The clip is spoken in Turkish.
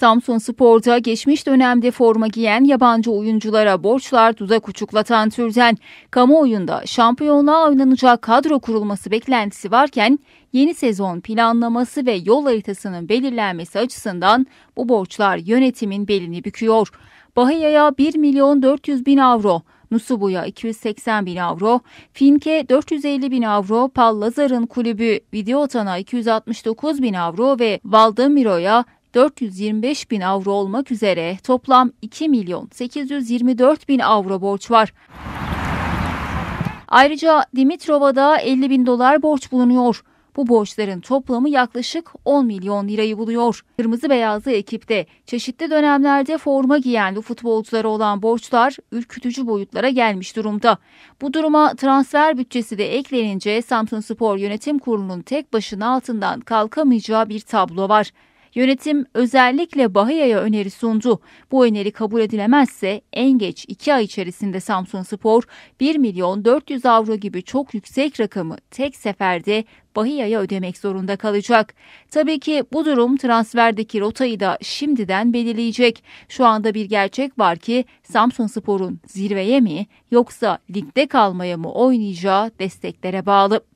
Samsun Spor'da geçmiş dönemde forma giyen yabancı oyunculara borçlar dudak uçuklatan türden kamuoyunda şampiyonluğa oynanacak kadro kurulması beklentisi varken yeni sezon planlaması ve yol haritasının belirlenmesi açısından bu borçlar yönetimin belini büküyor. Bahiya'ya 1 milyon 400 bin avro, Nusubu'ya 280 bin avro, Fink'e 450 bin avro, Pallazar'ın kulübü Videotan'a 269 bin avro ve Valdemiro'ya 425 bin avro olmak üzere toplam 2 milyon 824 bin avro borç var. Ayrıca Dimitrova'da 50 bin dolar borç bulunuyor. Bu borçların toplamı yaklaşık 10 milyon lirayı buluyor. Kırmızı beyazlı ekipte çeşitli dönemlerde forma giyen bu futbolculara olan borçlar ürkütücü boyutlara gelmiş durumda. Bu duruma transfer bütçesi de eklenince Samsun Spor Yönetim Kurulu'nun tek başına altından kalkamayacağı bir tablo var. Yönetim özellikle Bahiya'ya öneri sundu. Bu öneri kabul edilemezse en geç 2 ay içerisinde Samsun Spor 1 milyon 400 avro gibi çok yüksek rakamı tek seferde Bahiya'ya ödemek zorunda kalacak. Tabii ki bu durum transferdeki rotayı da şimdiden belirleyecek. Şu anda bir gerçek var ki Samsun Spor'un zirveye mi yoksa ligde kalmaya mı oynayacağı desteklere bağlı.